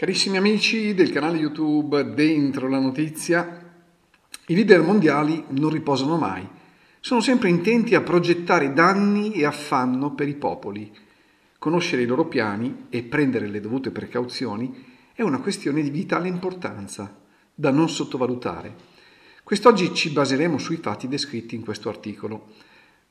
Carissimi amici del canale YouTube Dentro la Notizia, i leader mondiali non riposano mai, sono sempre intenti a progettare danni e affanno per i popoli. Conoscere i loro piani e prendere le dovute precauzioni è una questione di vitale importanza, da non sottovalutare. Quest'oggi ci baseremo sui fatti descritti in questo articolo.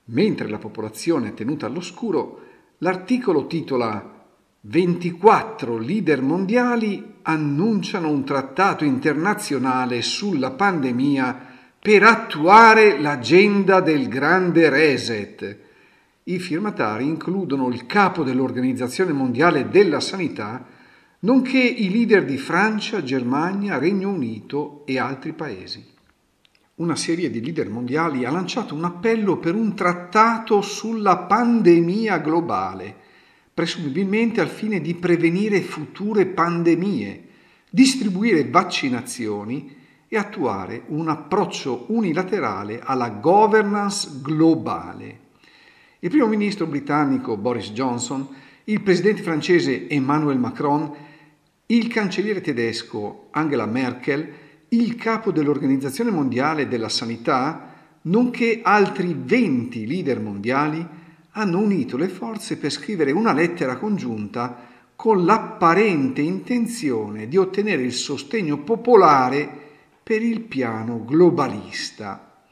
Mentre la popolazione è tenuta all'oscuro, l'articolo titola 24 leader mondiali annunciano un trattato internazionale sulla pandemia per attuare l'agenda del grande reset. I firmatari includono il capo dell'Organizzazione Mondiale della Sanità, nonché i leader di Francia, Germania, Regno Unito e altri paesi. Una serie di leader mondiali ha lanciato un appello per un trattato sulla pandemia globale presumibilmente al fine di prevenire future pandemie, distribuire vaccinazioni e attuare un approccio unilaterale alla governance globale. Il primo ministro britannico Boris Johnson, il presidente francese Emmanuel Macron, il cancelliere tedesco Angela Merkel, il capo dell'Organizzazione Mondiale della Sanità, nonché altri 20 leader mondiali hanno unito le forze per scrivere una lettera congiunta con l'apparente intenzione di ottenere il sostegno popolare per il piano globalista.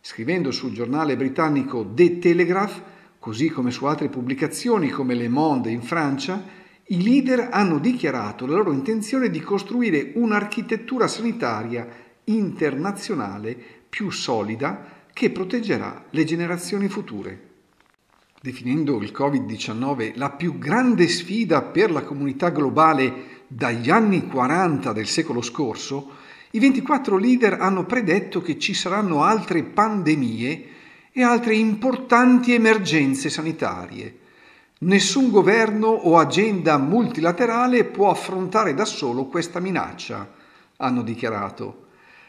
Scrivendo sul giornale britannico The Telegraph, così come su altre pubblicazioni come Le Monde in Francia, i leader hanno dichiarato la loro intenzione di costruire un'architettura sanitaria internazionale più solida che proteggerà le generazioni future definendo il Covid-19 la più grande sfida per la comunità globale dagli anni 40 del secolo scorso, i 24 leader hanno predetto che ci saranno altre pandemie e altre importanti emergenze sanitarie. Nessun governo o agenda multilaterale può affrontare da solo questa minaccia, hanno dichiarato.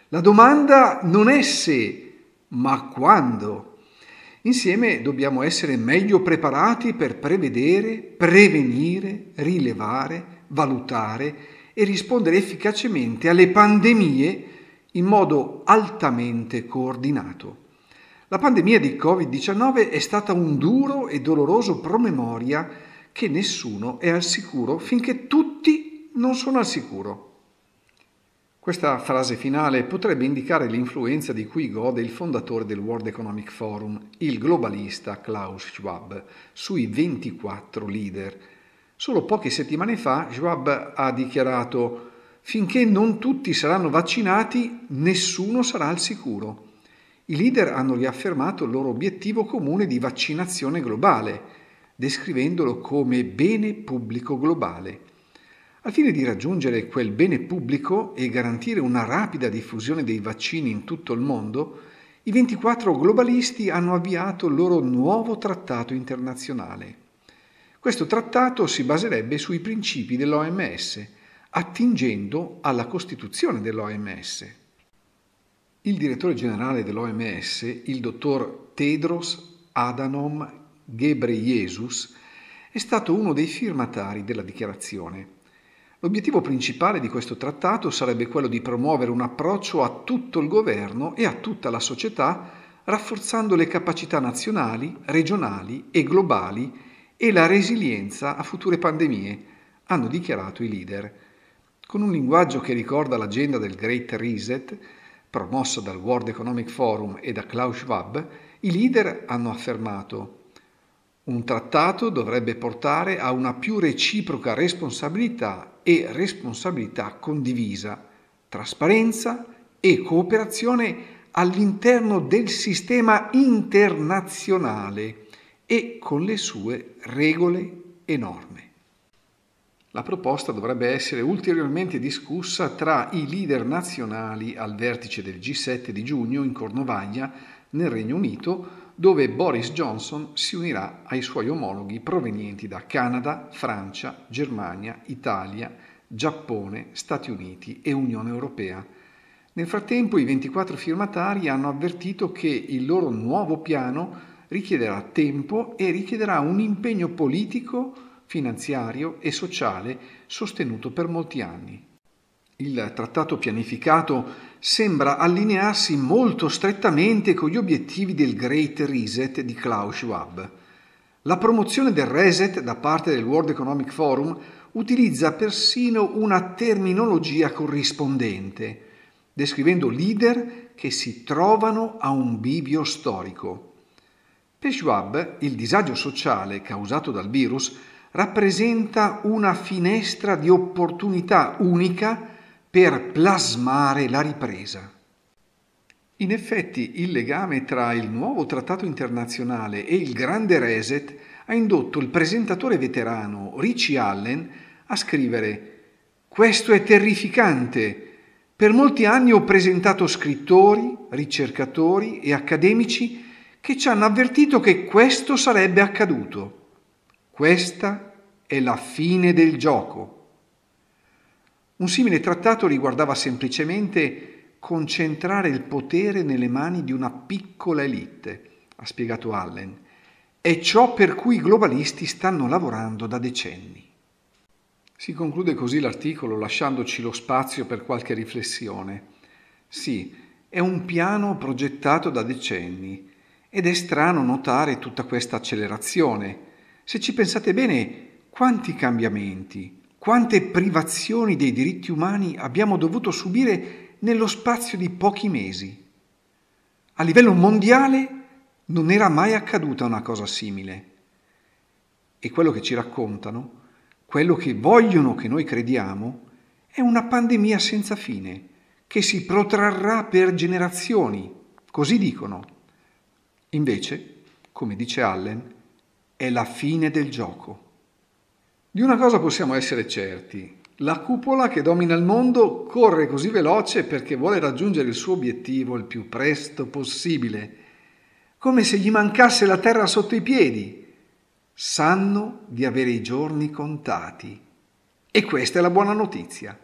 La domanda non è se, ma quando Insieme dobbiamo essere meglio preparati per prevedere, prevenire, rilevare, valutare e rispondere efficacemente alle pandemie in modo altamente coordinato. La pandemia di Covid-19 è stata un duro e doloroso promemoria che nessuno è al sicuro finché tutti non sono al sicuro. Questa frase finale potrebbe indicare l'influenza di cui gode il fondatore del World Economic Forum, il globalista Klaus Schwab, sui 24 leader. Solo poche settimane fa Schwab ha dichiarato finché non tutti saranno vaccinati, nessuno sarà al sicuro. I leader hanno riaffermato il loro obiettivo comune di vaccinazione globale, descrivendolo come bene pubblico globale. Al fine di raggiungere quel bene pubblico e garantire una rapida diffusione dei vaccini in tutto il mondo, i 24 globalisti hanno avviato il loro nuovo trattato internazionale. Questo trattato si baserebbe sui principi dell'OMS, attingendo alla Costituzione dell'OMS. Il direttore generale dell'OMS, il dottor Tedros Adanom Ghebreyesus, è stato uno dei firmatari della dichiarazione. L'obiettivo principale di questo trattato sarebbe quello di promuovere un approccio a tutto il governo e a tutta la società, rafforzando le capacità nazionali, regionali e globali e la resilienza a future pandemie, hanno dichiarato i leader. Con un linguaggio che ricorda l'agenda del Great Reset, promossa dal World Economic Forum e da Klaus Schwab, i leader hanno affermato un trattato dovrebbe portare a una più reciproca responsabilità e responsabilità condivisa, trasparenza e cooperazione all'interno del sistema internazionale e con le sue regole e norme. La proposta dovrebbe essere ulteriormente discussa tra i leader nazionali al vertice del G7 di giugno in Cornovaglia, nel Regno Unito, dove Boris Johnson si unirà ai suoi omologhi provenienti da Canada, Francia, Germania, Italia, Giappone, Stati Uniti e Unione Europea. Nel frattempo i 24 firmatari hanno avvertito che il loro nuovo piano richiederà tempo e richiederà un impegno politico, finanziario e sociale sostenuto per molti anni. Il trattato pianificato sembra allinearsi molto strettamente con gli obiettivi del Great Reset di Klaus Schwab. La promozione del reset da parte del World Economic Forum utilizza persino una terminologia corrispondente, descrivendo leader che si trovano a un bivio storico. Per Schwab il disagio sociale causato dal virus rappresenta una finestra di opportunità unica per plasmare la ripresa. In effetti il legame tra il nuovo trattato internazionale e il grande reset ha indotto il presentatore veterano Richie Allen a scrivere Questo è terrificante. Per molti anni ho presentato scrittori, ricercatori e accademici che ci hanno avvertito che questo sarebbe accaduto. Questa è la fine del gioco. Un simile trattato riguardava semplicemente concentrare il potere nelle mani di una piccola elite, ha spiegato Allen, è ciò per cui i globalisti stanno lavorando da decenni. Si conclude così l'articolo lasciandoci lo spazio per qualche riflessione. Sì, è un piano progettato da decenni ed è strano notare tutta questa accelerazione. Se ci pensate bene, quanti cambiamenti, quante privazioni dei diritti umani abbiamo dovuto subire nello spazio di pochi mesi? A livello mondiale non era mai accaduta una cosa simile. E quello che ci raccontano, quello che vogliono che noi crediamo, è una pandemia senza fine, che si protrarrà per generazioni, così dicono. Invece, come dice Allen, è la fine del gioco. Di una cosa possiamo essere certi, la cupola che domina il mondo corre così veloce perché vuole raggiungere il suo obiettivo il più presto possibile, come se gli mancasse la terra sotto i piedi. Sanno di avere i giorni contati. E questa è la buona notizia.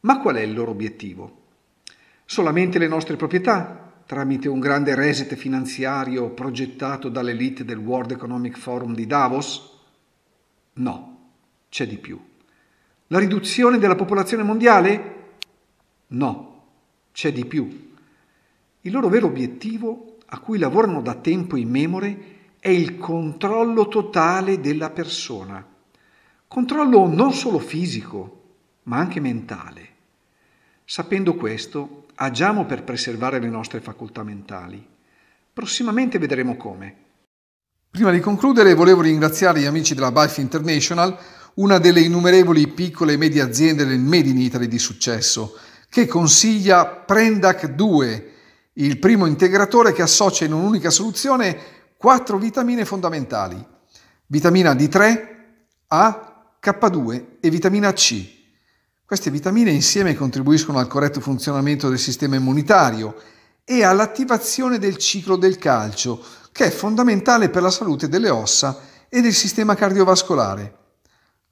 Ma qual è il loro obiettivo? Solamente le nostre proprietà, tramite un grande reset finanziario progettato dall'elite del World Economic Forum di Davos? No c'è di più. La riduzione della popolazione mondiale? No, c'è di più. Il loro vero obiettivo, a cui lavorano da tempo in memore, è il controllo totale della persona. Controllo non solo fisico, ma anche mentale. Sapendo questo, agiamo per preservare le nostre facoltà mentali. Prossimamente vedremo come. Prima di concludere volevo ringraziare gli amici della Bife International una delle innumerevoli piccole e medie aziende del Made in Italy di successo, che consiglia Prendac 2, il primo integratore che associa in un'unica soluzione quattro vitamine fondamentali, vitamina D3, A, K2 e vitamina C. Queste vitamine insieme contribuiscono al corretto funzionamento del sistema immunitario e all'attivazione del ciclo del calcio, che è fondamentale per la salute delle ossa e del sistema cardiovascolare.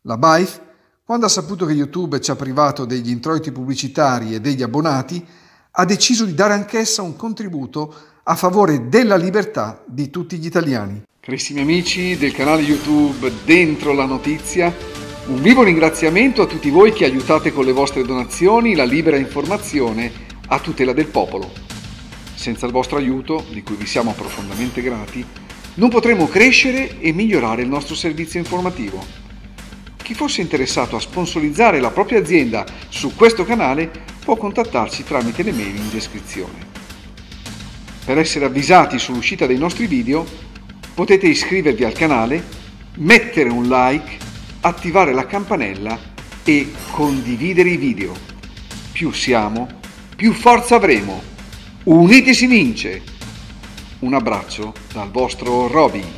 La Baif, quando ha saputo che YouTube ci ha privato degli introiti pubblicitari e degli abbonati, ha deciso di dare anch'essa un contributo a favore della libertà di tutti gli italiani. Carissimi amici del canale YouTube Dentro la Notizia, un vivo ringraziamento a tutti voi che aiutate con le vostre donazioni la libera informazione a tutela del popolo. Senza il vostro aiuto, di cui vi siamo profondamente grati, non potremo crescere e migliorare il nostro servizio informativo chi fosse interessato a sponsorizzare la propria azienda su questo canale può contattarci tramite le mail in descrizione. Per essere avvisati sull'uscita dei nostri video potete iscrivervi al canale, mettere un like, attivare la campanella e condividere i video. Più siamo, più forza avremo. Uniti si vince! Un abbraccio dal vostro Robin.